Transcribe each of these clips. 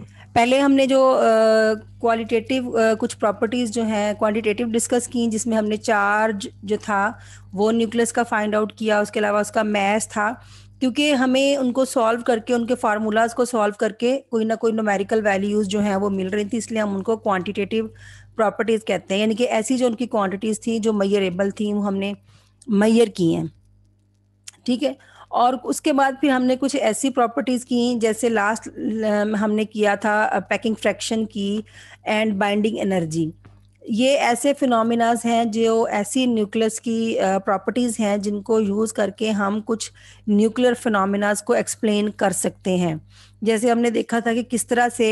पहले हमने जो क्वालिटेटिव uh, uh, कुछ प्रॉपर्टीज जो हैं क्वांटिटेटिव डिस्कस की जिसमें हमने चार्ज जो था वो न्यूक्लियस का फाइंड आउट किया उसके अलावा उसका मैस था क्योंकि हमें उनको सॉल्व करके उनके फार्मूलाज को सॉल्व करके कोई ना कोई नोमेरिकल वैल्यूज जो हैं वो मिल रही थी इसलिए हम उनको क्वांटिटेटिव प्रॉपर्टीज कहते हैं यानी कि ऐसी जो उनकी क्वांटिटीज थी जो मैयरेबल थी वो हमने मैयर की हैं ठीक है और उसके बाद फिर हमने कुछ ऐसी प्रॉपर्टीज़ की जैसे लास्ट हमने किया था पैकिंग फ्रैक्शन की एंड बाइंडिंग एनर्जी ये ऐसे फिनोमिनाज हैं जो ऐसी न्यूक्लियस की प्रॉपर्टीज़ हैं जिनको यूज़ करके हम कुछ न्यूक्लियर फिनोमिनाज को एक्सप्लेन कर सकते हैं जैसे हमने देखा था कि किस तरह से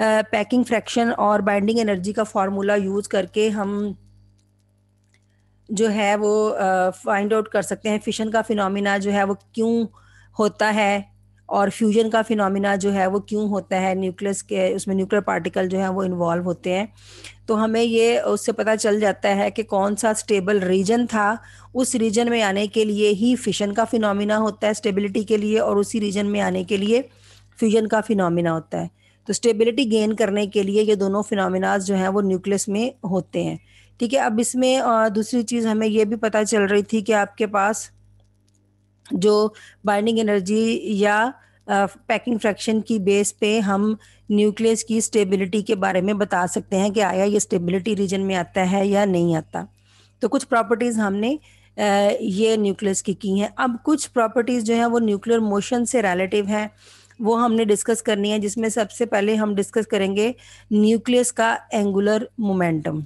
पैकिंग फ्रैक्शन और बाइंडिंग एनर्जी का फार्मूला यूज़ करके हम जो है वो फाइंड आउट कर सकते हैं फिशन का फिनोमिना जो है वो क्यों होता है और फ्यूजन का फिनोमिना जो है वो क्यों होता है न्यूक्लियस के उसमें न्यूक्लियर पार्टिकल जो है वो इन्वॉल्व होते हैं तो हमें ये उससे पता चल जाता है कि कौन सा स्टेबल रीजन था उस रीजन में आने के लिए ही फिशन का फिनोमिना होता है स्टेबिलिटी के लिए और उसी रीजन में आने के लिए फ्यूजन का फिनोमिना होता है तो स्टेबिलिटी गेन करने के लिए ये दोनों फिनोमिनाज जो हैं वो न्यूक्लियस में होते हैं ठीक है अब इसमें दूसरी चीज़ हमें ये भी पता चल रही थी कि आपके पास जो बाइंडिंग एनर्जी या पैकिंग फ्रैक्शन की बेस पे हम न्यूक्लियस की स्टेबिलिटी के बारे में बता सकते हैं कि आया ये स्टेबिलिटी रीजन में आता है या नहीं आता तो कुछ प्रॉपर्टीज़ हमने ये न्यूक्लियस की की हैं अब कुछ प्रॉपर्टीज़ जो है वो न्यूक्लियर मोशन से रिलेटिव हैं वो हमने डिस्कस करनी है जिसमें सबसे पहले हम डिस्कस करेंगे न्यूक्लियस का एंगुलर मोमेंटम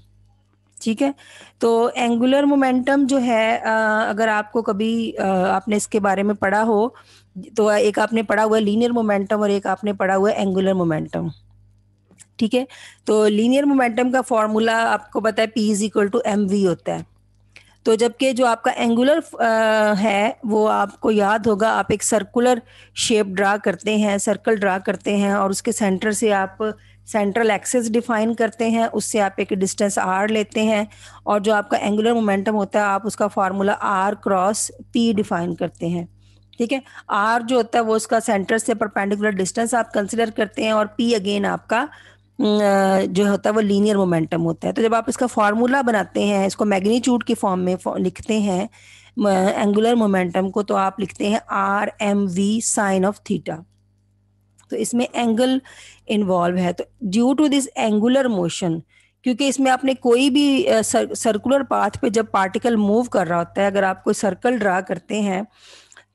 ठीक है तो एंगुलर मोमेंटम जो है आ, अगर आपको कभी आ, आपने इसके बारे में पढ़ा हो तो एक आपने पढ़ा हुआ है लीनियर मोमेंटम और एक आपने पढ़ा हुआ है एंगुलर मोमेंटम ठीक है तो लीनियर मोमेंटम का फॉर्मूला आपको पता है P is equal to M V होता है तो जबकि जो आपका एंगुलर है वो आपको याद होगा आप एक सर्कुलर शेप ड्रा करते हैं सर्कल ड्रा करते हैं और उसके सेंटर से आप सेंट्रल एक्सिस डिफाइन करते हैं उससे आप एक डिस्टेंस आर लेते हैं और जो आपका एंगुलर मोमेंटम होता है आप उसका formula R cross P define करते हैं ठीक है आर जो होता है वो उसका सेंटर से परपेंडिकुलर डिस्टेंस आप कंसिडर करते हैं और पी अगेन आपका जो होता है वो लीनियर मोमेंटम होता है तो जब आप इसका फार्मूला बनाते हैं इसको मैग्नीट्यूड के फॉर्म में लिखते हैं एंगुलर मोमेंटम को तो आप लिखते हैं R M V sine of theta तो इसमें एंगल इन्वॉल्व है तो due to this angular motion क्योंकि इसमें आपने कोई भी सर्कुलर पाथ पे जब पार्टिकल मूव कर रहा होता है अगर आप कोई सर्कल ड्रा करते हैं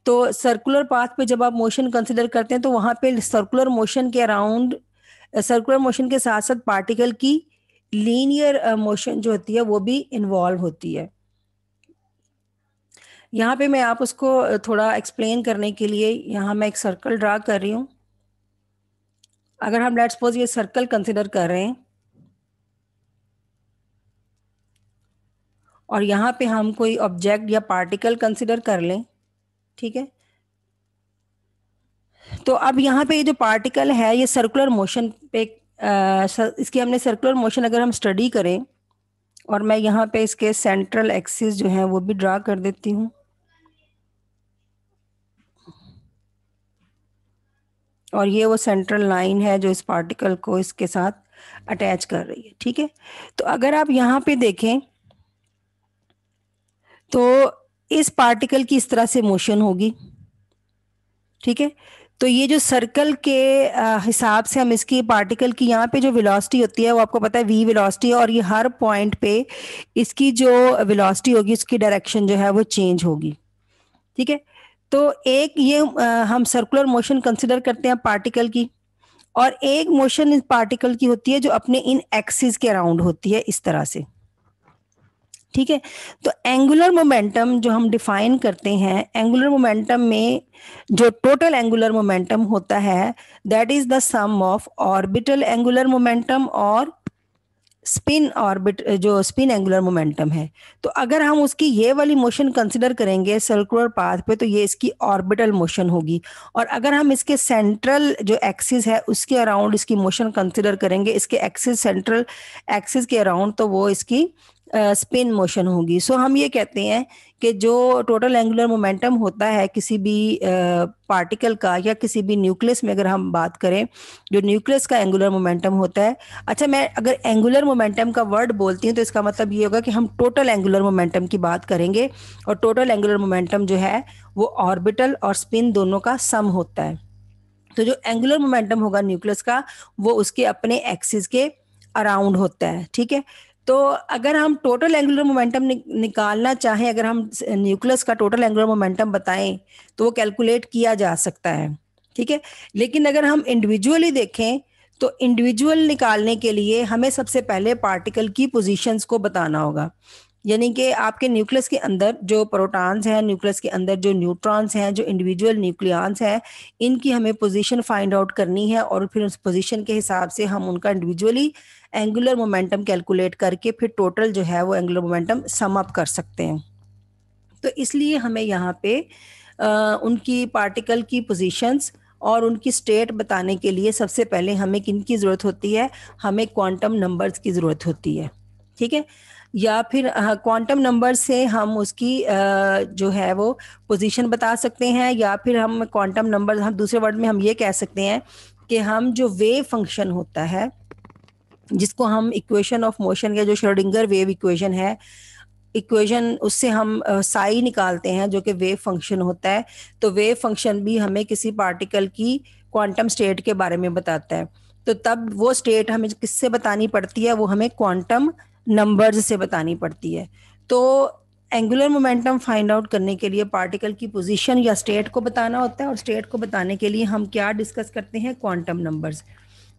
तो सर्कुलर पाथ पे जब आप मोशन कंसिडर करते हैं तो वहां पे सर्कुलर मोशन के अराउंड सर्कुलर मोशन के साथ साथ पार्टिकल की लीनियर मोशन जो होती है वो भी इन्वॉल्व होती है यहाँ पे मैं आप उसको थोड़ा एक्सप्लेन करने के लिए यहाँ मैं एक सर्कल ड्रा कर रही हूँ अगर हम लेट सपोज ये सर्कल कंसिडर कर रहे हैं और यहाँ पे हम कोई ऑब्जेक्ट या पार्टिकल कंसिडर कर लें ठीक है तो अब यहाँ पे ये जो पार्टिकल है ये सर्कुलर मोशन पे आ, हमने सर्कुलर मोशन अगर हम स्टडी करें और मैं यहाँ पे इसके सेंट्रल एक्सिस जो है वो भी ड्रा कर देती हूँ और ये वो सेंट्रल लाइन है जो इस पार्टिकल को इसके साथ अटैच कर रही है ठीक है तो अगर आप यहाँ पे देखें तो इस पार्टिकल की इस तरह से मोशन होगी ठीक है तो ये जो सर्कल के हिसाब से हम इसकी पार्टिकल की यहाँ पे जो वेलोसिटी होती है वो आपको पता है वी वेलोसिटी है और ये हर पॉइंट पे इसकी जो वेलोसिटी होगी उसकी डायरेक्शन जो है वो चेंज होगी ठीक है तो एक ये हम सर्कुलर मोशन कंसिडर करते हैं पार्टिकल की और एक मोशन इस पार्टिकल की होती है जो अपने इन एक्सिस के अराउंड होती है इस तरह से ठीक है तो एंगुलर मोमेंटम जो हम डिफाइन करते हैं एंगुलर मोमेंटम में जो टोटल एंगुलर मोमेंटम होता है that is the sum of orbital angular momentum और स्पिन ऑर्बिट जो स्पिन एंगुलर मोमेंटम है तो अगर हम उसकी ये वाली मोशन कंसिडर करेंगे सर्कुलर पाथ पे तो ये इसकी ऑर्बिटल मोशन होगी और अगर हम इसके सेंट्रल जो एक्सिस है उसके अराउंड इसकी मोशन कंसिडर करेंगे इसके एक्सिस सेंट्रल एक्सिस के अराउंड तो वो इसकी स्पिन मोशन होगी सो हम ये कहते हैं कि जो टोटल एंगुलर मोमेंटम होता है किसी भी पार्टिकल का या किसी भी न्यूक्लियस में अगर हम बात करें जो न्यूक्लियस का एंगुलर मोमेंटम होता है अच्छा मैं अगर एंगुलर मोमेंटम का वर्ड बोलती हूँ तो इसका मतलब ये होगा कि हम टोटल एंगुलर मोमेंटम की बात करेंगे और टोटल एंगुलर मोमेंटम जो है वो ऑर्बिटल और स्पिन दोनों का सम होता है तो जो एंगुलर मोमेंटम होगा न्यूक्लियस का वो उसके अपने एक्सिस के अराउंड होता है ठीक है तो अगर हम टोटल एंगुलर मोमेंटम निकालना चाहें अगर हम न्यूक्लियस का टोटल एंगुलर मोमेंटम बताएं तो वो कैलकुलेट किया जा सकता है ठीक है लेकिन अगर हम इंडिविजुअली देखें तो इंडिविजुअल निकालने के लिए हमें सबसे पहले पार्टिकल की पोजीशंस को बताना होगा यानी कि आपके न्यूक्लियस के अंदर जो प्रोटॉन्स हैं न्यूक्लियस के अंदर जो न्यूट्रॉन्स हैं जो इंडिविजुअल न्यूक्लियॉन्स हैं इनकी हमें पोजीशन फाइंड आउट करनी है और फिर उस पोजीशन के हिसाब से हम उनका इंडिविजुअली एंगुलर मोमेंटम कैलकुलेट करके फिर टोटल जो है वो एंगुलर मोमेंटम सम अप कर सकते हैं तो इसलिए हमें यहाँ पे आ, उनकी पार्टिकल की पोजिशंस और उनकी स्टेट बताने के लिए सबसे पहले हमें किन की ज़रूरत होती है हमें क्वांटम नंबर्स की ज़रूरत होती है ठीक है या फिर क्वांटम नंबर से हम उसकी जो है वो पोजीशन बता सकते हैं या फिर हम क्वांटम नंबर हम दूसरे वर्ड में हम ये कह सकते हैं कि हम जो वेव फंक्शन होता है जिसको हम इक्वेशन ऑफ मोशन या जो श्रोडिंगर वेव इक्वेशन है इक्वेशन उससे हम साई निकालते हैं जो कि वेव फंक्शन होता है तो वेव फंक्शन भी हमें किसी पार्टिकल की क्वांटम स्टेट के बारे में बताता है तो तब वो स्टेट हमें किससे बतानी पड़ती है वो हमें क्वांटम नंबर्स से बतानी पड़ती है तो एंगुलर मोमेंटम फाइंड आउट करने के लिए पार्टिकल की पोजीशन या स्टेट को बताना होता है और स्टेट को बताने के लिए हम क्या डिस्कस करते हैं क्वांटम नंबर्स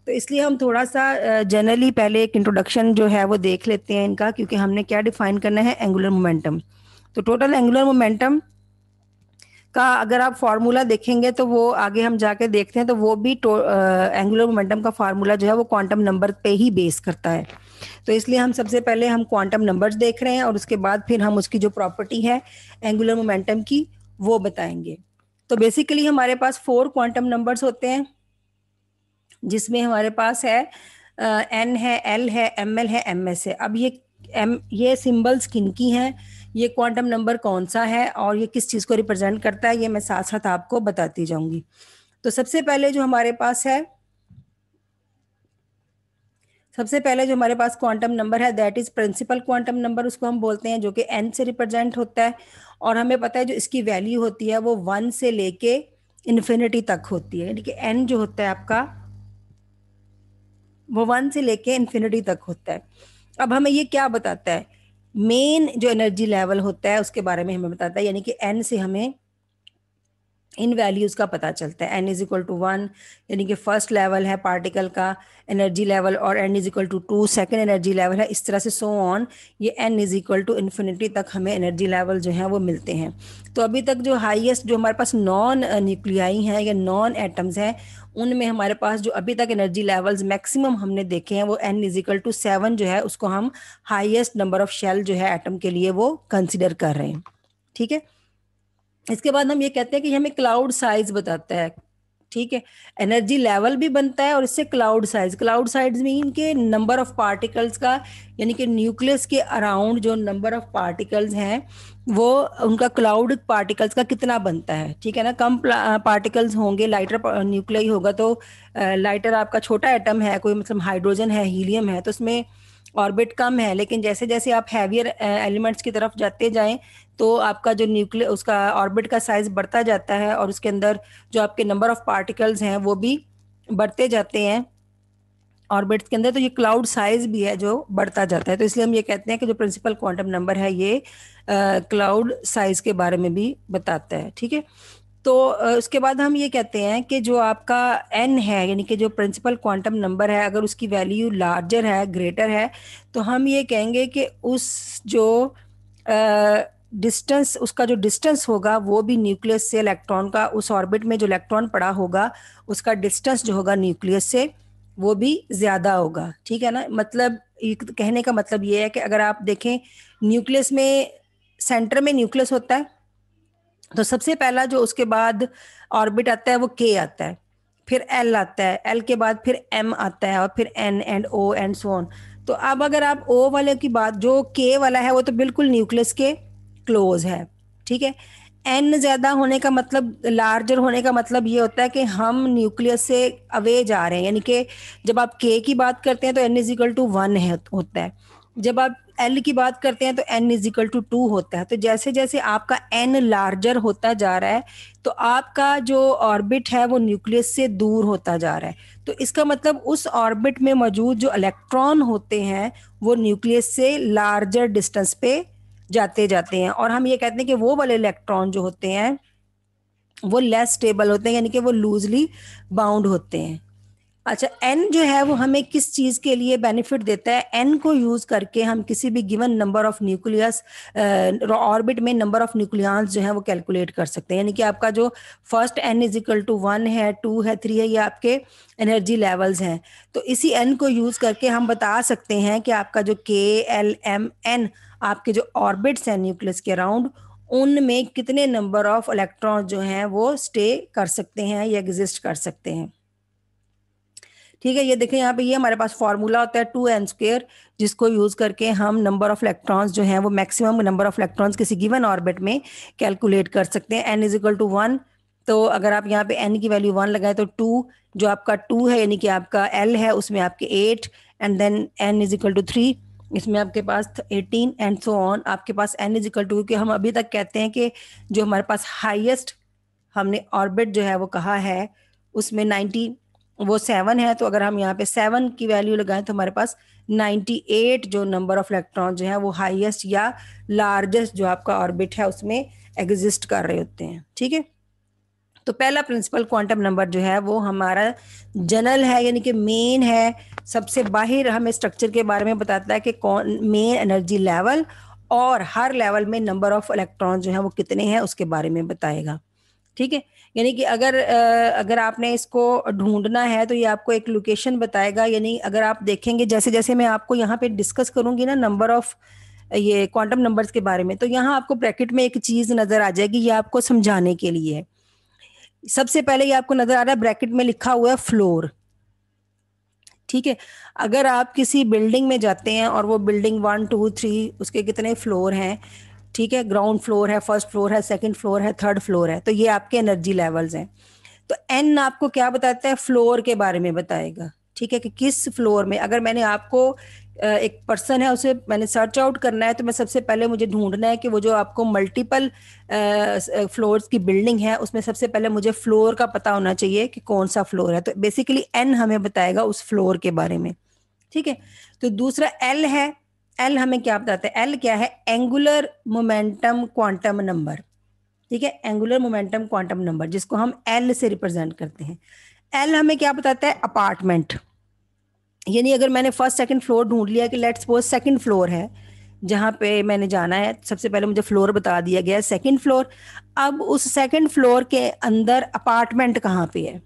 तो इसलिए हम थोड़ा सा जनरली पहले एक इंट्रोडक्शन जो है वो देख लेते हैं इनका क्योंकि हमने क्या डिफाइन करना है एंगुलर मोमेंटम तो टोटल एंगुलर मोमेंटम का अगर आप फार्मूला देखेंगे तो वो आगे हम जाके देखते हैं तो वो भी एंगुलर मोमेंटम का फार्मूला जो है वो क्वांटम नंबर पे ही बेस करता है तो इसलिए हम सबसे पहले हम क्वांटम नंबर्स देख रहे हैं और उसके बाद फिर हम उसकी जो प्रॉपर्टी है एंगुलर मोमेंटम की वो बताएंगे तो बेसिकली हमारे पास फोर क्वांटम नंबर्स होते हैं जिसमें हमारे पास है एन है एल है एम एल है एम एस है अब ये एम ये सिम्बल्स किन की हैं ये क्वांटम नंबर कौन सा है और ये किस चीज़ को रिप्रेजेंट करता है ये मैं साथ साथ आपको बताती जाऊंगी तो सबसे पहले जो हमारे पास है सबसे पहले जो हमारे पास क्वांटम नंबर है that is principal quantum number उसको हम बोलते हैं जो कि एन से रिप्रेजेंट होता है और हमें पता है जो इसकी वैल्यू होती है वो वन से लेके इन्फिनिटी तक होती है यानी कि एन जो होता है आपका वो वन से लेके इन्फिनिटी तक होता है अब हमें ये क्या बताता है मेन जो एनर्जी लेवल होता है उसके बारे में हमें बताता है यानी कि एन से हमें इन वैल्यूज़ का पता चलता है n is equal to one यानी कि फर्स्ट लेवल है पार्टिकल का एनर्जी लेवल और n is equal to two second energy level है इस तरह से सो so ऑन ये n is equal to infinity तक हमें एनर्जी लेवल जो है वो मिलते हैं तो अभी तक जो हाईएस्ट जो हमारे पास नॉन न्यूक्लियाई हैं या नॉन एटम्स हैं उनमें हमारे पास जो अभी तक एनर्जी लेवल्स मैक्सिमम हमने देखे हैं वो n is equal to seven जो है उसको हम हाइएस्ट नंबर ऑफ शेल जो है एटम के लिए वो कंसिडर कर रहे हैं ठीक है इसके बाद हम ये कहते हैं कि हमें क्लाउड साइज बताता है ठीक है एनर्जी लेवल भी बनता है और इससे cloud size cloud size mean के नंबर ऑफ पार्टिकल्स का यानी कि न्यूक्लियस के अराउंड जो नंबर ऑफ पार्टिकल्स हैं वो उनका क्लाउड पार्टिकल्स का कितना बनता है ठीक है ना कम पार्टिकल्स होंगे लाइटर न्यूक्लियर होगा तो लाइटर आपका छोटा एटम है कोई मतलब हाइड्रोजन है हीलियम है तो उसमें ऑर्बिट कम है लेकिन जैसे जैसे आप हैवियर एलिमेंट्स की तरफ जाते जाएं तो आपका जो न्यूक्लियर उसका ऑर्बिट का साइज बढ़ता जाता है और उसके अंदर जो आपके नंबर ऑफ पार्टिकल्स हैं वो भी बढ़ते जाते हैं ऑर्बिट्स के अंदर तो ये क्लाउड साइज भी है जो बढ़ता जाता है तो इसलिए हम ये कहते हैं कि जो प्रिंसिपल क्वांटम नंबर है ये क्लाउड साइज के बारे में भी बताता है ठीक है तो उसके बाद हम ये कहते हैं कि जो आपका एन है यानी कि जो प्रिंसिपल क्वांटम नंबर है अगर उसकी वैल्यू लार्जर है ग्रेटर है तो हम ये कहेंगे कि उस जो आ, डिस्टेंस उसका जो डिस्टेंस होगा वो भी न्यूक्लियस से इलेक्ट्रॉन का उस ऑर्बिट में जो इलेक्ट्रॉन पड़ा होगा उसका डिस्टेंस जो होगा न्यूक्लियस से वो भी ज़्यादा होगा ठीक है ना मतलब कहने का मतलब ये है कि अगर आप देखें न्यूक्लियस में सेंटर में न्यूक्लियस होता है तो सबसे पहला जो उसके बाद ऑर्बिट आता है वो के आता है फिर एल आता है एल के बाद फिर एम आता है और फिर n and o and so on तो अब अगर आप ओ वाले की बात जो के वाला है वो तो बिल्कुल न्यूक्लियस के क्लोज है ठीक है एन ज्यादा होने का मतलब लार्जर होने का मतलब ये होता है कि हम न्यूक्लियस से अवे जा रहे हैं यानी कि जब आप के की बात करते हैं तो एन इजिकल टू वन है होता है जब आप एल की बात करते हैं तो एन इजिकल टू टू होता है तो जैसे जैसे आपका एन लार्जर होता जा रहा है तो आपका जो ऑर्बिट है वो न्यूक्लियस से दूर होता जा रहा है तो इसका मतलब उस ऑर्बिट में मौजूद जो इलेक्ट्रॉन होते हैं वो न्यूक्लियस से लार्जर डिस्टेंस पे जाते जाते हैं और हम ये कहते हैं कि वो वाले इलेक्ट्रॉन जो होते हैं वो लेस स्टेबल होते हैं यानी कि वो लूजली बाउंड होते हैं अच्छा एन जो है वो हमें किस चीज़ के लिए बेनिफिट देता है एन को यूज़ करके हम किसी भी given number of nucleus orbit में नंबर ऑफ न्यूक्लियंस जो है वो कैलकुलेट कर सकते हैं यानी कि आपका जो first n is equal to one है टू है थ्री है ये आपके एनर्जी लेवल्स हैं तो इसी एन को यूज़ करके हम बता सकते हैं कि आपका जो के एल एम एन आपके जो ऑर्बिट्स हैं न्यूक्लियस के अराउंड उनमें कितने नंबर ऑफ इलेक्ट्रॉन जो हैं वो स्टे कर सकते हैं या एग्जिस्ट कर सकते हैं ठीक है ये देखें यहाँ पे ये हमारे पास फॉर्मूला होता है टू एन स्क्र जिसको यूज़ करके हम नंबर ऑफ इलेक्ट्रॉन्स जो हैं वो मैक्सिमम नंबर ऑफ इलेक्ट्रॉन्स किसी गिवन ऑर्बिट में कैलकुलेट कर सकते हैं n is equal to one तो अगर आप यहाँ पे एन की वैल्यू वन लगाएं तो टू जो आपका टू है यानी कि आपका एल है उसमें आपके eight and then n is equal to three इसमें आपके पास एटीन एंड सो ऑन आपके पास एन इज इक्वल टू क्योंकि हम अभी तक कहते हैं कि जो हमारे पास हाईएस्ट हमने ऑर्बिट जो है वो कहा है उसमें नाइन्टी वो सेवन है तो अगर हम यहाँ पे सेवन की वैल्यू लगाएं तो हमारे पास नाइन्टी एट जो नंबर ऑफ इलेक्ट्रॉन जो है वो हाईएस्ट या लार्जेस्ट जो आपका ऑर्बिट है उसमें एग्जिस्ट कर रहे होते हैं ठीक है तो पहला प्रिंसिपल क्वांटम नंबर जो है वो हमारा जनरल है यानी कि मेन है सबसे बाहर हमें स्ट्रक्चर के बारे में बताता है कि कौन मेन एनर्जी लेवल और हर लेवल में नंबर ऑफ इलेक्ट्रॉन जो है वो कितने हैं उसके बारे में बताएगा ठीक है यानी कि अगर अगर आपने इसको ढूंढना है तो ये आपको एक लोकेशन बताएगा यानी अगर आप देखेंगे जैसे जैसे मैं आपको यहाँ पे डिस्कस करूंगी ना नंबर ऑफ ये क्वांटम नंबर्स के बारे में तो यहाँ आपको ब्रैकेट में एक चीज नजर आ जाएगी ये आपको समझाने के लिए है सबसे पहले ये आपको नजर आ रहा है ब्रैकेट में लिखा हुआ है फ्लोर ठीक है अगर आप किसी बिल्डिंग में जाते हैं और वो बिल्डिंग वन टू थ्री उसके कितने फ्लोर हैं ठीक है ग्राउंड फ्लोर है फर्स्ट फ्लोर है सेकंड फ्लोर है थर्ड फ्लोर है तो ये आपके एनर्जी लेवल्स हैं तो एन आपको क्या बताता है फ्लोर के बारे में बताएगा ठीक है कि किस फ्लोर में अगर मैंने आपको एक पर्सन है उसे मैंने सर्च आउट करना है तो मैं सबसे पहले मुझे ढूंढना है कि वो जो आपको मल्टीपल फ्लोर्स की बिल्डिंग है उसमें सबसे पहले मुझे फ्लोर का पता होना चाहिए कि कौन सा फ्लोर है तो बेसिकली एन हमें बताएगा उस फ्लोर के बारे में ठीक है तो दूसरा एल है एल हमें क्या बताता है एल क्या है एंगुलर मोमेंटम क्वांटम नंबर ठीक है एंगुलर मोमेंटम क्वांटम नंबर जिसको हम एल से रिप्रेजेंट करते हैं एल हमें क्या बताता है अपार्टमेंट यानी अगर मैंने फर्स्ट सेकंड फ्लोर ढूंढ लिया कि लेट्स सपोज सेकंड फ्लोर है जहाँ पे मैंने जाना है सबसे पहले मुझे फ्लोर बता दिया गया सेकंड फ्लोर अब उस सेकंड फ्लोर के अंदर अपार्टमेंट कहाँ पे है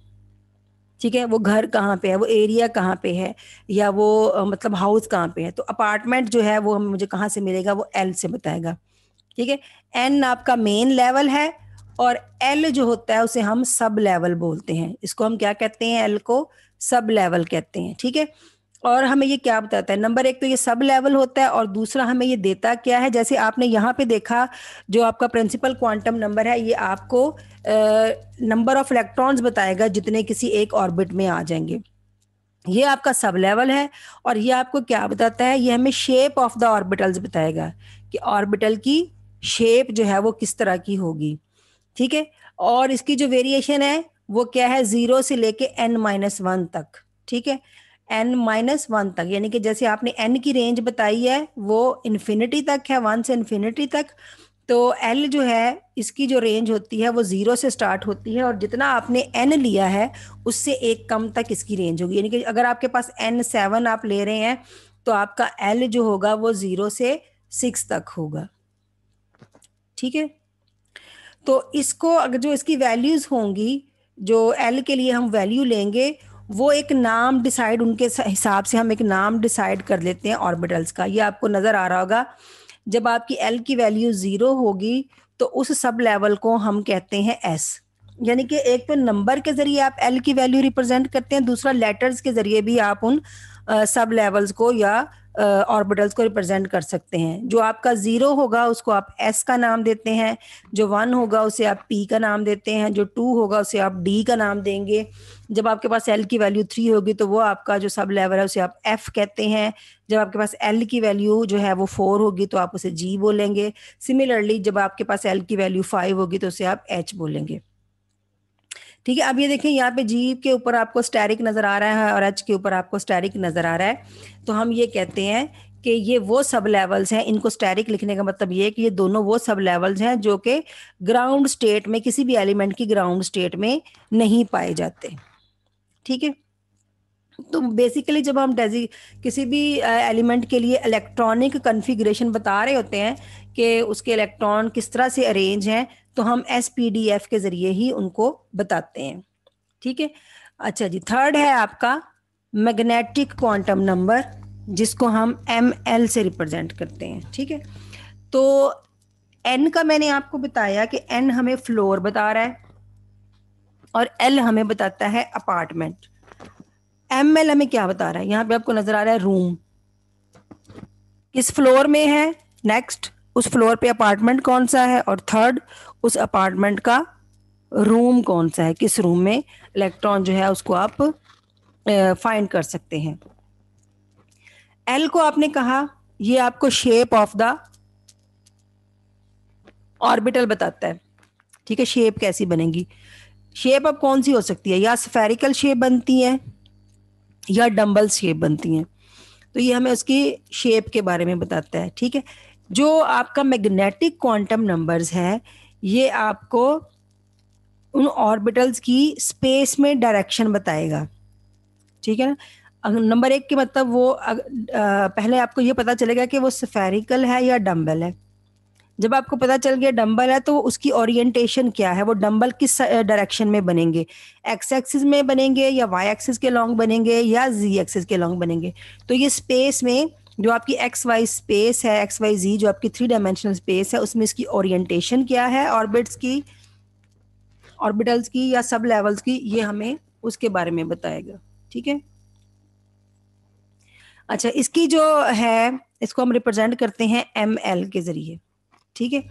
ठीक है वो घर कहाँ पे है वो एरिया कहाँ पे है या वो मतलब हाउस कहाँ पे है तो अपार्टमेंट जो है वो मुझे कहाँ से मिलेगा वो एल से बताएगा ठीक है एन आपका मेन लेवल है और एल जो होता है उसे हम सब लेवल बोलते हैं इसको हम क्या कहते हैं एल को सब लेवल कहते हैं ठीक है और हमें ये क्या बताता है नंबर एक तो ये सब लेवल होता है और दूसरा हमें ये देता क्या है जैसे आपने यहाँ पे देखा जो आपका प्रिंसिपल क्वांटम नंबर है ये आपको नंबर ऑफ इलेक्ट्रॉन्स बताएगा जितने किसी एक ऑर्बिट में आ जाएंगे ये आपका सब लेवल है और ये आपको क्या बताता है ये हमें शेप ऑफ द ऑर्बिटल्स बताएगा कि ऑर्बिटल की शेप जो है वो किस तरह की होगी ठीक है और इसकी जो वेरिएशन है वो क्या है जीरो से लेके एन माइनस वन तक ठीक है एन माइनस वन तक यानी कि जैसे आपने एन की रेंज बताई है वो इन्फिनिटी तक है वन से इन्फिनिटी तक तो एल जो है इसकी जो रेंज होती है वो ज़ीरो से स्टार्ट होती है और जितना आपने एन लिया है उससे एक कम तक इसकी रेंज होगी यानी कि अगर आपके पास एन सेवन आप ले रहे हैं तो आपका एल जो होगा वो ज़ीरो से सिक्स तक होगा ठीक है तो इसको अगर जो इसकी वैल्यूज़ होंगी जो एल के लिए हम वैल्यू लेंगे वो एक नाम डिसाइड उनके हिसाब से हम एक नाम डिसाइड कर लेते हैं ऑर्बिटल्स का ये आपको नज़र आ रहा होगा जब आपकी एल की वैल्यू ज़ीरो होगी तो उस सब लेवल को हम कहते हैं एस यानी कि एक तो नंबर के जरिए आप एल की वैल्यू रिप्रेजेंट करते हैं दूसरा लेटर्स के जरिए भी आप उन सब लेवल्स को या ऑर्बिटल्स को रिप्रेजेंट कर सकते हैं जो आपका ज़ीरो होगा उसको आप एस का नाम देते हैं जो वन होगा उसे आप पी का नाम देते हैं जो टू होगा उसे आप डी का नाम देंगे जब आपके पास एल की वैल्यू थ्री होगी तो वो आपका जो सब लेवल है उसे आप एफ कहते हैं जब आपके पास एल की वैल्यू जो है वो फोर होगी तो आप उसे जी बोलेंगे सिमिलरली जब आपके पास एल की वैल्यू फाइव होगी तो उसे आप एच बोलेंगे ठीक है अब ये देखें यहाँ पे जीव के ऊपर आपको स्टेरिक नजर आ रहा है और एच के ऊपर आपको स्टेरिक नजर आ रहा है तो हम ये कहते हैं कि ये वो सब लेवल्स हैं इनको स्टेरिक लिखने का मतलब ये है कि ये दोनों वो सब लेवल्स हैं जो कि ग्राउंड स्टेट में किसी भी एलिमेंट की ग्राउंड स्टेट में नहीं पाए जाते ठीक है तो बेसिकली जब हम डेजी किसी भी एलिमेंट के लिए इलेक्ट्रॉनिक कन्फिग्रेशन बता रहे होते हैं कि उसके इलेक्ट्रॉन किस तरह से अरेंज हैं तो हम एस के ज़रिए ही उनको बताते हैं ठीक है अच्छा जी थर्ड है आपका मैग्नेटिक क्वांटम नंबर जिसको हम एम एल से रिप्रेजेंट करते हैं ठीक है तो एन का मैंने आपको बताया कि एन हमें फ्लोर बता रहा है और एल हमें बताता है अपार्टमेंट एम एल हमें क्या बता रहा है यहां पे आपको नजर आ रहा है रूम किस फ्लोर में है नेक्स्ट उस फ्लोर पे अपार्टमेंट कौन सा है और थर्ड उस अपार्टमेंट का रूम कौन सा है किस रूम में इलेक्ट्रॉन जो है उसको आप फाइंड कर सकते हैं एल को आपने कहा ये आपको शेप ऑफ द ऑर्बिटल बताता है ठीक है शेप कैसी बनेगी शेप अब कौन सी हो सकती है या स्फेरिकल शेप बनती है या डम्बल शेप बनती है तो ये हमें उसकी शेप के बारे में बताता है ठीक है जो आपका मैग्नेटिक क्वांटम नंबर्स है ये आपको उन ऑर्बिटल्स की स्पेस में डायरेक्शन बताएगा ठीक है ना नंबर एक के मतलब वो अग, आ, पहले आपको ये पता चलेगा कि वो सफेरिकल है या डम्बल है जब आपको पता चल गया डम्बल है तो उसकी ओरिएंटेशन क्या है वो डम्बल किस डायरेक्शन में बनेंगे एक्स एक्सिस में बनेंगे या वाई एक्सिस के लॉन्ग बनेंगे या जी एक्सिस के लॉन्ग बनेंगे तो ये स्पेस में जो आपकी एक्स वाई स्पेस है एक्स वाई जी जो आपकी थ्री डायमेंशनल स्पेस है उसमें इसकी ओरिएंटेशन क्या है ऑर्बिट्स की ऑर्बिटल्स की या सब लेवल्स की ये हमें उसके बारे में बताएगा ठीक है अच्छा इसकी जो है इसको हम रिप्रेजेंट करते हैं एम एल के जरिए ठीक है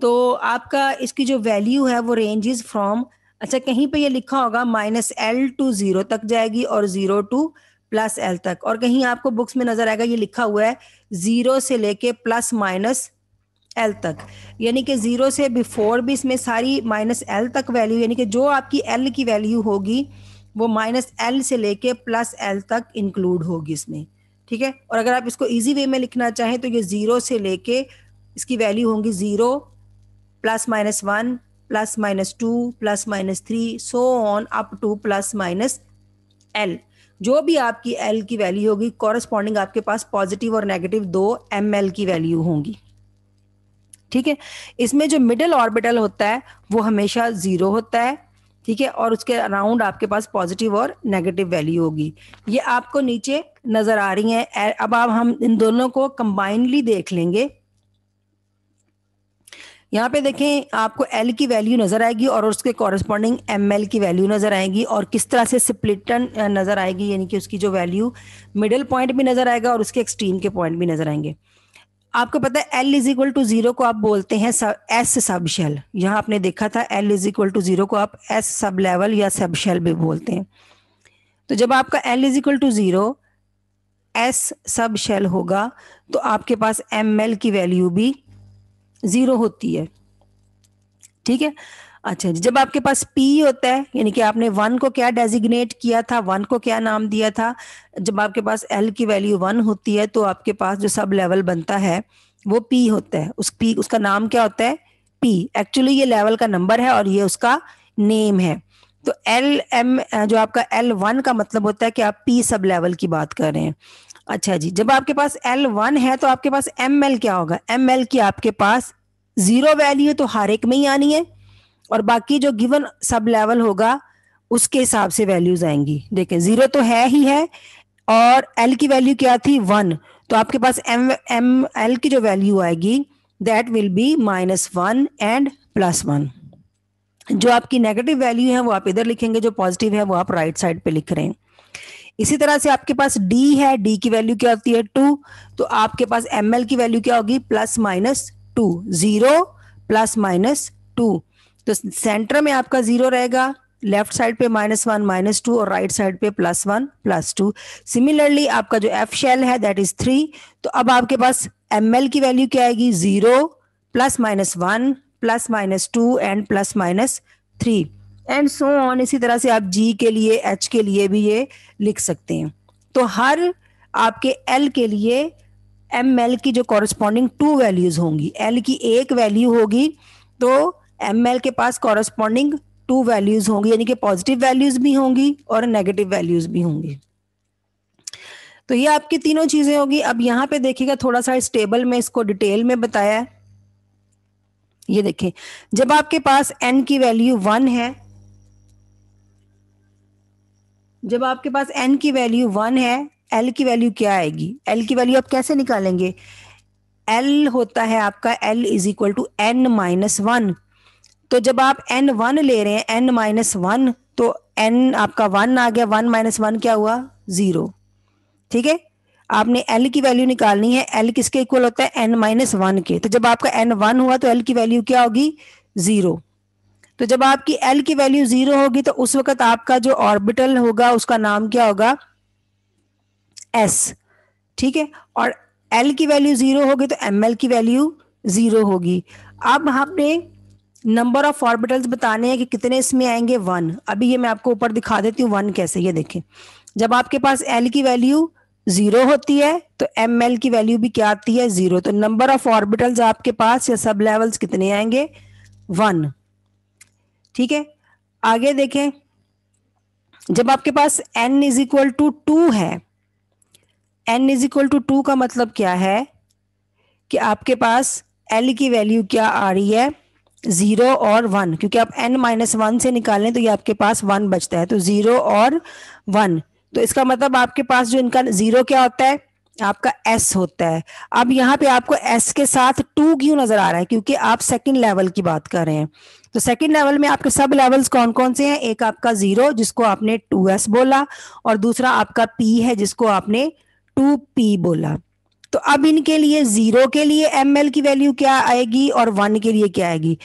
तो आपका इसकी जो वैल्यू है वो इज फ्रॉम अच्छा कहीं पे ये लिखा होगा माइनस एल टू जीरो तक जाएगी और जीरो टू प्लस एल तक और कहीं आपको बुक्स में नजर आएगा ये लिखा हुआ है जीरो से लेके प्लस माइनस एल तक यानी कि जीरो से बिफोर भी इसमें सारी माइनस एल तक वैल्यू यानी कि जो आपकी एल की वैल्यू होगी वो माइनस एल से लेके प्लस एल तक इंक्लूड होगी इसमें ठीक है और अगर आप इसको इजी वे में लिखना चाहें तो ये जीरो से लेके इसकी वैल्यू होंगी zero plus minus one plus minus two plus minus three so on up to plus minus l जो भी आपकी एल की वैल्यू होगी कॉरेस्पॉन्डिंग आपके पास पॉजिटिव और नेगेटिव दो एम एल की वैल्यू होंगी ठीक है इसमें जो मिडल ऑर्बिटल होता है वो हमेशा जीरो होता है ठीक है और उसके अराउंड आपके पास पॉजिटिव और नेगेटिव वैल्यू होगी ये आपको नीचे नजर आ रही है अब आप हम इन दोनों को कंबाइनली देख लेंगे यहाँ पे देखें आपको एल की वैल्यू नजर आएगी और उसके कॉरस्पॉन्डिंग एम एल की वैल्यू नजर आएगी और किस तरह से स्प्लिटन नजर आएगी यानी कि उसकी जो वैल्यू मिडल पॉइंट भी नजर आएगा और उसके एक्सट्रीम के पॉइंट भी नजर आएंगे आपको पता है l is equal to zero को आप बोलते हैं एस सब शेल यहाँ आपने देखा था l is equal to zero को आप एस सब लेवल या सब शेल भी बोलते हैं तो जब आपका l is equal to zero s subshell होगा तो आपके पास एम एल की वैल्यू भी जीरो होती है ठीक है अच्छा जब आपके पास पी होता है यानी कि आपने वन को क्या डेजिग्नेट किया था वन को क्या नाम दिया था जब आपके पास एल की वैल्यू वन होती है तो आपके पास जो सब लेवल बनता है वो पी होता है उस पी उसका नाम क्या होता है पी एक्चुअली ये लेवल का नंबर है और ये उसका नेम है तो एल एम जो आपका एल वन का मतलब होता है कि आप पी सब लेवल की बात कर रहे हैं अच्छा जी जब आपके पास एल वन है तो आपके पास एम एल क्या होगा एम एल की आपके पास जीरो वैल्यू तो हर एक में ही आनी है और बाकी जो गिवन सब लेवल होगा उसके हिसाब से वैल्यूज आएंगी देखें जीरो तो है ही है और एल की वैल्यू क्या थी वन तो आपके पास एम एम एल की जो वैल्यू आएगी that will be minus one and plus one जो आपकी नेगेटिव वैल्यू है वो आप इधर लिखेंगे जो पॉजिटिव है वो आप राइट right साइड पे लिख रहे हैं इसी तरह से आपके पास डी है डी की वैल्यू क्या होती है टू तो आपके पास एम की वैल्यू क्या होगी plus minus two zero plus minus two तो सेंटर में आपका जीरो रहेगा लेफ्ट साइड पे माइनस वन माइनस टू और राइट साइड पे plus one plus two similarly आपका जो एफ शेल है दैट इज थ्री तो अब आपके पास एम की वैल्यू क्या आएगी zero plus minus one plus minus two and plus minus three and so on इसी तरह से आप जी के लिए एच के लिए भी ये लिख सकते हैं तो हर आपके एल के लिए एम एल की जो कॉरस्पॉन्डिंग टू वैल्यूज होंगी एल की एक वैल्यू होगी तो एम एल के पास कॉरस्पॉन्डिंग टू वैल्यूज होंगी यानी कि पॉजिटिव वैल्यूज भी होंगी और नेगेटिव वैल्यूज भी होंगी तो ये आपकी तीनों चीजें होगी अब यहाँ पे देखिएगा थोड़ा सा इस टेबल में इसको डिटेल में बताया है ये देखें जब आपके पास एन की वैल्यू वन है जब आपके पास एन की वैल्यू वन है एल की वैल्यू क्या आएगी एल की वैल्यू आप कैसे निकालेंगे एल होता है आपका l is equal to n minus one तो जब आप एन वन ले रहे हैं एन माइनस वन तो एन आपका वन आ गया वन माइनस वन क्या हुआ जीरो ठीक है आपने एल की वैल्यू निकालनी है एल किसके इक्वल होता है एन माइनस वन के तो जब आपका एन वन हुआ तो एल की वैल्यू क्या होगी जीरो तो जब आपकी एल की वैल्यू जीरो होगी तो उस वक्त आपका जो ऑर्बिटल होगा उसका नाम क्या होगा एस ठीक है और एल की वैल्यू जीरो होगी तो एम एल की वैल्यू जीरो होगी अब हमने नंबर ऑफ ऑर्बिटल्स बताने हैं कि कितने इसमें आएंगे वन अभी ये मैं आपको ऊपर दिखा देती हूँ वन कैसे ये देखें जब आपके पास एल की वैल्यू जीरो होती है तो एम एल की वैल्यू भी क्या आती है जीरो तो नंबर ऑफ ऑर्बिटल्स आपके पास या सब लेवल्स कितने आएंगे वन ठीक है आगे देखें जब आपके पास n is equal to two है n is equal to two का मतलब क्या है कि आपके पास एल की वैल्यू क्या आ रही है जीरो और वन क्योंकि आप एन माइनस वन से निकालें तो ये आपके पास वन बचता है तो जीरो और वन तो इसका मतलब आपके पास जो इनका जीरो क्या होता है आपका एस होता है अब यहाँ पे आपको एस के साथ टू क्यों नजर आ रहा है क्योंकि आप सेकंड लेवल की बात कर रहे हैं तो सेकंड लेवल में आपके सब लेवल्स कौन कौन से हैं एक आपका जीरो जिसको आपने टू एस बोला और दूसरा आपका पी है जिसको आपने टू पी बोला तो अब इनके लिए जीरो के लिए एम एल की वैल्यू क्या आएगी और वन के लिए क्या आएगी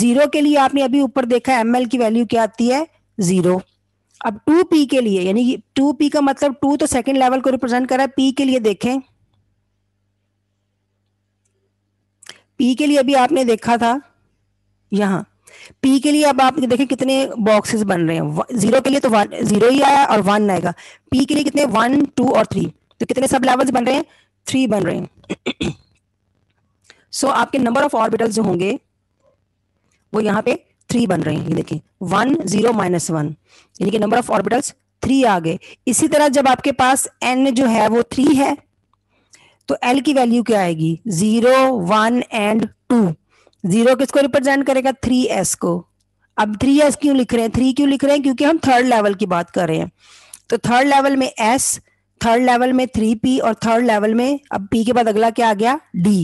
जीरो के लिए आपने अभी ऊपर देखा एम एल की वैल्यू क्या आती है जीरो अब टू पी के लिए यानी टू पी का मतलब टू तो सेकंड लेवल को रिप्रेजेंट कर रहा है पी के लिए देखें पी के लिए अभी आपने देखा था यहां पी के लिए अब आप देखें कितने बॉक्सेस बन रहे हैं जीरो के लिए तो वन जीरो ही आया और वन आएगा पी के लिए कितने वन टू और थ्री तो कितने सब लेवल्स बन रहे हैं थ्री बन रहे हैं सो so, आपके नंबर ऑफ ऑर्बिटल्स जो होंगे वो यहां पे थ्री बन रहे हैं ये देखिए वन जीरो माइनस वन यानी कि नंबर ऑफ ऑर्बिटल्स थ्री आ गए इसी तरह जब आपके पास एन जो है वो थ्री है तो एल की वैल्यू क्या आएगी zero one and two zero किसको रिप्रेजेंट करेगा थ्री एस को अब थ्री एस क्यों लिख रहे हैं थ्री क्यों लिख रहे हैं क्योंकि हम थर्ड लेवल की बात कर रहे हैं तो थर्ड लेवल में एस थर्ड लेवल में थ्री पी और थर्ड लेवल में अब पी के बाद अगला क्या आ गया डी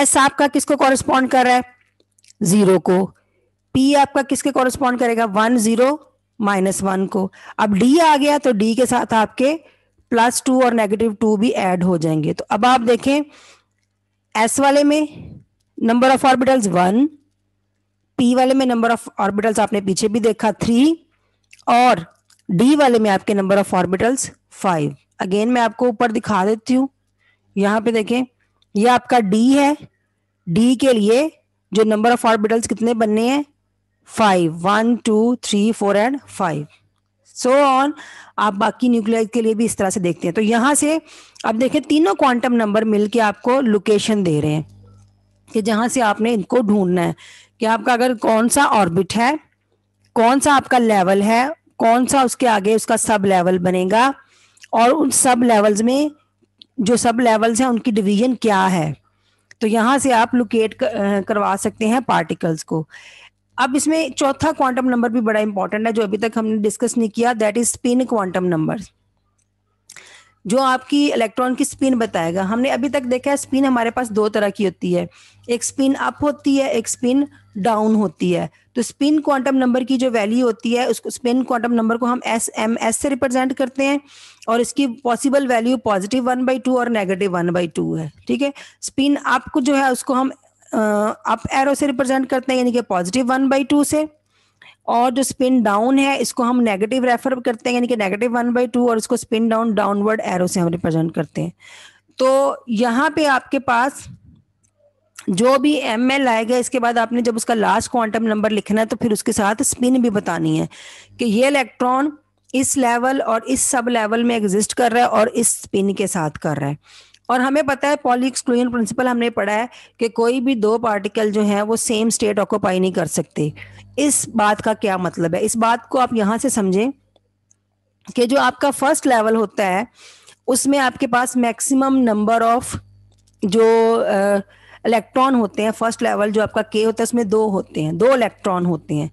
एस आपका किसको कॉरेस्पॉन्ड कर रहा है जीरो को पी आपका किसके कॉरेस्पॉन्ड करेगा वन जीरो माइनस वन को अब डी आ गया तो डी के साथ आपके प्लस टू और नेगेटिव टू भी ऐड हो जाएंगे तो अब आप देखें एस वाले में number of orbitals one p वाले में नंबर ऑफ ऑर्बिटल्स आपने पीछे भी देखा थ्री और डी वाले में आपके number of orbitals five again मैं आपको ऊपर दिखा देती हूँ यहाँ पे देखें ये आपका डी है डी के लिए जो नंबर ऑफ ऑर्बिटल्स कितने बनने हैं five one two three four and five so on आप बाकी न्यूक्लियर के लिए भी इस तरह से देखते हैं तो यहाँ से अब देखें तीनों क्वांटम नंबर मिलके आपको लोकेशन दे रहे हैं कि जहां से आपने इनको ढूंढना है कि आपका अगर कौन सा ऑर्बिट है कौन सा आपका लेवल है कौन सा उसके आगे उसका सब लेवल बनेगा और उन सब लेवल्स में जो सब लेवल्स हैं उनकी डिवीजन क्या है तो यहां से आप लोकेट करवा सकते हैं पार्टिकल्स को अब इसमें चौथा क्वांटम नंबर भी बड़ा इंपॉर्टेंट है जो अभी तक हमने डिस्कस नहीं किया that is spin quantum number जो आपकी इलेक्ट्रॉन की स्पिन बताएगा हमने अभी तक देखा है स्पिन हमारे पास दो तरह की होती है एक स्पिन अप होती है एक स्पिन डाउन होती है तो स्पिन क्वांटम नंबर की जो वैल्यू होती है उसको स्पिन क्वांटम नंबर को हम एस एम एस से रिप्रेजेंट करते हैं और इसकी possible value positive one by two और नेगेटिव वन बाई टू है ठीक है स्पिन अप को जो है उसको हम अप एरो से रिप्रेजेंट करते हैं यानी कि पॉजिटिव वन बाई टू से और जो स्पिन डाउन है इसको हम नेगेटिव रेफर करते हैं यानी कि नेगेटिव वन बाई टू और इसको स्पिन डाउन डाउनवर्ड एरो से हम रिप्रेजेंट करते हैं तो यहाँ पे आपके पास जो भी एम एल आएगा इसके बाद आपने जब उसका लास्ट क्वांटम नंबर लिखना है तो फिर उसके साथ स्पिन भी बतानी है कि ये इलेक्ट्रॉन इस लेवल और इस सब लेवल में एग्जिस्ट कर रहा है और इस स्पिन के साथ कर रहा है और हमें पता है पॉली एक्सक्लूजन प्रिंसिपल हमने पढ़ा है कि कोई भी दो पार्टिकल जो है वो सेम स्टेट ऑक्यूपाई नहीं कर सकते इस बात का क्या मतलब है इस बात को आप यहां से समझें कि जो आपका फर्स्ट लेवल होता है उसमें आपके पास मैक्सिमम नंबर ऑफ जो इलेक्ट्रॉन होते हैं फर्स्ट लेवल जो आपका के होता है उसमें दो होते हैं दो इलेक्ट्रॉन होते हैं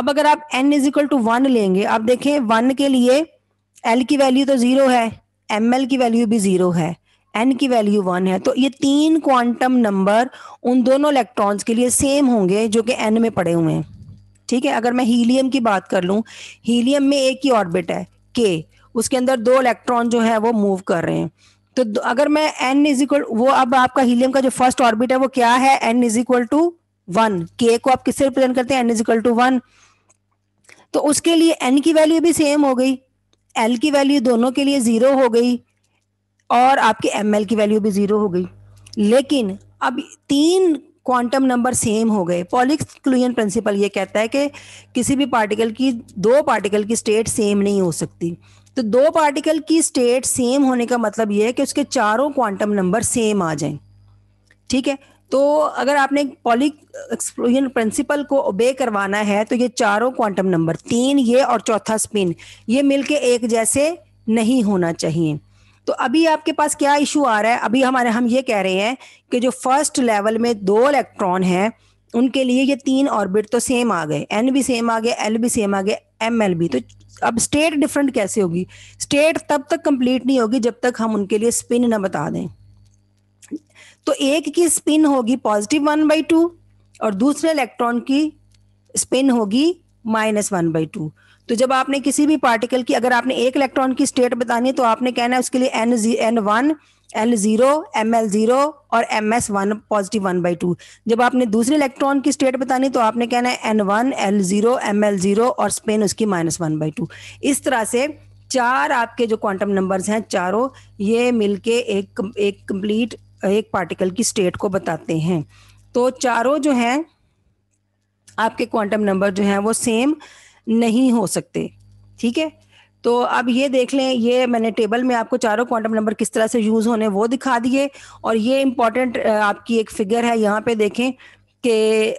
अब अगर आप n is equal to one लेंगे आप देखें वन के लिए एल की वैल्यू तो जीरो है एम एल की वैल्यू भी जीरो है एन की वैल्यू वन है तो ये तीन क्वांटम नंबर उन दोनों इलेक्ट्रॉन्स के लिए सेम होंगे जो कि एन में पड़े हुए हैं ठीक है अगर मैं हीलियम की बात कर लूं हीलियम में एक ही ऑर्बिट है के उसके अंदर दो इलेक्ट्रॉन जो है वो मूव कर रहे हैं तो अगर मैं एन इज इक्वल वो अब आपका हीलियम का जो फर्स्ट ऑर्बिट है वो क्या है n is equal to one के को आप किससे रिप्रेजेंट करते हैं n is equal to one तो उसके लिए एन की वैल्यू भी सेम हो गई एल की वैल्यू दोनों के लिए जीरो हो गई और आपके एम की वैल्यू भी जीरो हो गई लेकिन अब तीन क्वांटम नंबर सेम हो गए क्लूजन प्रिंसिपल ये कहता है कि किसी भी पार्टिकल की दो पार्टिकल की स्टेट सेम नहीं हो सकती तो दो पार्टिकल की स्टेट सेम होने का मतलब यह है कि उसके चारों क्वांटम नंबर सेम आ जाएं ठीक है तो अगर आपने पॉलिक एक्सप्लोजन प्रिंसिपल को ओबे करवाना है तो ये चारों क्वांटम नंबर तीन ये और चौथा स्पिन ये मिलके एक जैसे नहीं होना चाहिए तो अभी आपके पास क्या इशू आ रहा है अभी हमारे हम ये कह रहे हैं कि जो फर्स्ट लेवल में दो इलेक्ट्रॉन हैं उनके लिए ये तीन ऑर्बिट तो सेम आ गए एन भी सेम आ गए एल भी सेम आ गए एम एल भी तो अब स्टेट डिफरेंट कैसे होगी स्टेट तब तक कंप्लीट नहीं होगी जब तक हम उनके लिए स्पिन ना बता दें तो एक की स्पिन होगी पॉजिटिव वन बाई टू और दूसरे इलेक्ट्रॉन की स्पिन होगी माइनस वन बाई टू तो जब आपने किसी भी पार्टिकल की अगर आपने एक इलेक्ट्रॉन की स्टेट बतानी है तो आपने कहना है उसके लिए n n one l zero m l zero और m s one positive one by two जब आपने दूसरे इलेक्ट्रॉन की स्टेट बतानी तो आपने कहना है n one l zero m l zero और स्पेन उसकी माइनस वन बाई टू इस तरह से चार आपके जो क्वांटम नंबर्स हैं चारों ये मिलके एक एक कंप्लीट एक पार्टिकल की स्टेट को बताते हैं तो चारों जो हैं आपके क्वांटम नंबर जो हैं वो सेम नहीं हो सकते ठीक है तो अब ये देख लें ये मैंने टेबल में आपको चारों क्वांटम नंबर किस तरह से यूज होने वो दिखा दिए और ये इंपॉर्टेंट आपकी एक फिगर है यहाँ पे देखें कि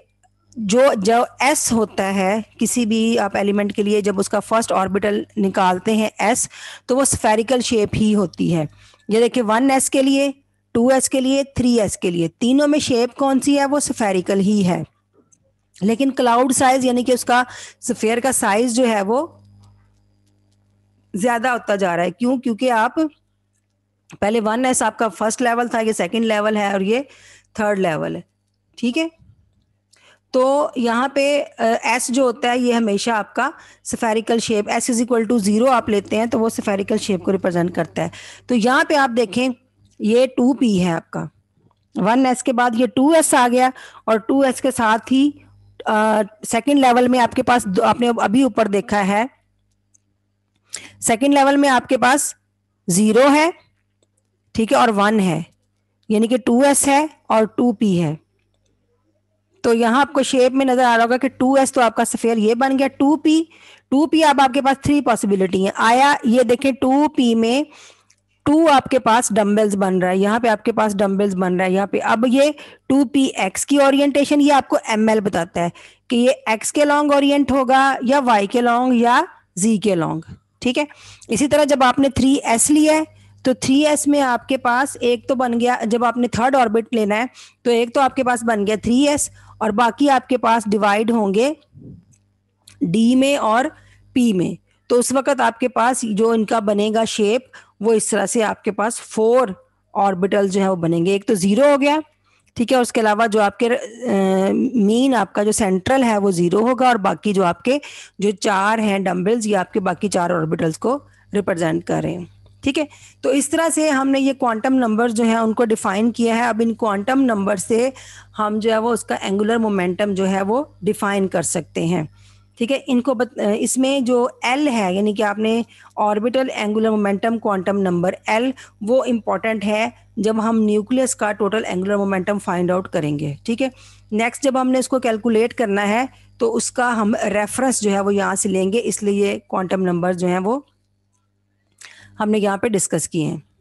जो जो एस होता है किसी भी आप एलिमेंट के लिए जब उसका फर्स्ट ऑर्बिटल निकालते हैं एस तो वो स्फेरिकल शेप ही होती है ये देखिए वन एस के लिए टू एस के लिए थ्री एस के लिए तीनों में शेप कौन सी है वो स्फेरिकल ही है लेकिन क्लाउड साइज यानी कि उसका स्फेयर का साइज जो है वो ज्यादा होता जा रहा है क्यों क्योंकि आप पहले वन एस आपका फर्स्ट लेवल था ये सेकंड लेवल है और ये थर्ड लेवल है ठीक है तो यहाँ पे एस जो होता है ये हमेशा आपका spherical shape s is equal to zero आप लेते हैं तो वो सफेरिकल शेप को रिप्रेजेंट करता है तो यहाँ पे आप देखें ये टू पी है आपका वन एस के बाद ये टू एस आ गया और टू एस के साथ ही सेकेंड लेवल में आपके पास आपने अभी ऊपर देखा है सेकेंड लेवल में आपके पास जीरो है ठीक है और वन है यानी कि टू एस है और टू पी है तो यहां आपको शेप में नजर आ रहा होगा कि टू एस तो आपका सफेयर ये बन गया टू पी टू पी अब आपके पास थ्री पॉसिबिलिटी है आया ये देखें टू पी में टू आपके पास डम्बल्स बन रहा है यहाँ पे आपके पास डम्बल्स बन रहा है यहाँ पे अब ये टू पी एक्स की ओरिएंटेशन ये आपको एम एल बताता है कि ये एक्स के लॉन्ग ओरिएंट होगा या वाई के लॉन्ग या जी के लॉन्ग ठीक है इसी तरह जब आपने थ्री एस लिया है तो थ्री एस में आपके पास एक तो बन गया जब आपने थर्ड ऑर्बिट लेना है तो एक तो आपके पास बन गया थ्री एस और बाकी आपके पास डिवाइड होंगे डी में और पी में तो उस वक्त आपके पास जो इनका बनेगा शेप वो इस तरह से आपके पास फोर ऑर्बिटल जो है वो बनेंगे एक तो जीरो हो गया ठीक है उसके अलावा जो आपके मीन आपका जो सेंट्रल है वो जीरो होगा और बाकी जो आपके जो चार हैं डम्बल्स ये आपके बाकी चार ऑर्बिटल्स को रिप्रेजेंट कर रहे हैं ठीक है तो इस तरह से हमने ये क्वांटम नंबर जो है उनको डिफाइन किया है अब इन क्वांटम नंबर से हम जो है वो उसका एंगुलर मोमेंटम जो है वो डिफाइन कर सकते हैं ठीक है इनको बत, इसमें जो एल है यानी कि आपने orbital angular momentum quantum number l वो इम्पॉर्टेंट है जब हम न्यूक्लियस का total angular momentum find out करेंगे ठीक है नेक्स्ट जब हमने इसको कैलकुलेट करना है तो उसका हम रेफरेंस जो है वो यहाँ से लेंगे इसलिए ये क्वांटम नंबर जो हैं वो हमने यहाँ पे डिस्कस किए हैं